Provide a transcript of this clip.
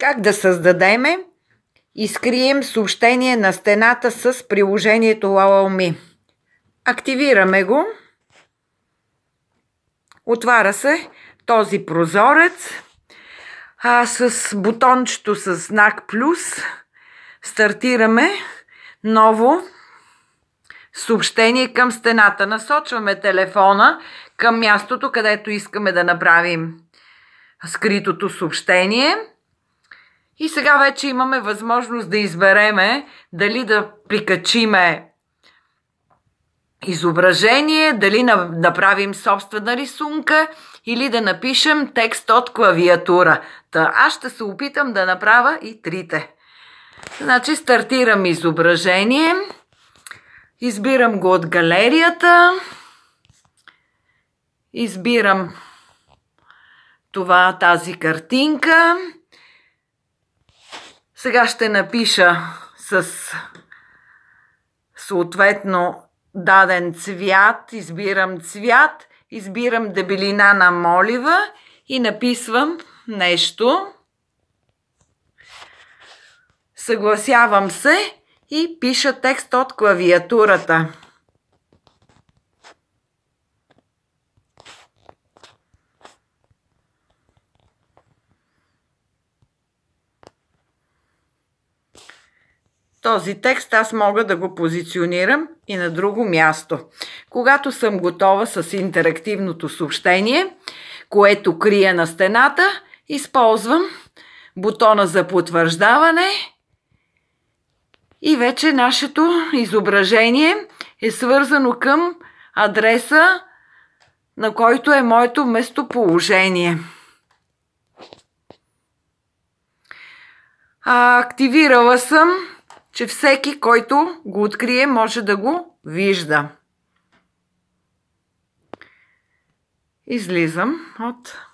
Как да създадеме и скрием съобщение на стената с приложението LOLMI. Активираме го. Отваря се този прозорец а, с бутончето с знак плюс. Стартираме ново съобщение към стената. Насочваме телефона към мястото, където искаме да направим скритото съобщение. И сега вече имаме възможност да избереме дали да прикачиме изображение, дали направим собствена рисунка или да напишем текст от клавиатура. Та аз ще се опитам да направя и трите. Значи стартирам изображение, избирам го от галерията, избирам това, тази картинка, сега ще напиша с съответно даден цвят, избирам цвят, избирам дебелина на молива и написвам нещо. Съгласявам се и пиша текст от клавиатурата. Този текст аз мога да го позиционирам и на друго място. Когато съм готова с интерактивното съобщение, което крия на стената, използвам бутона за потвърждаване и вече нашето изображение е свързано към адреса, на който е моето местоположение. активирала съм че всеки, който го открие, може да го вижда. Излизам от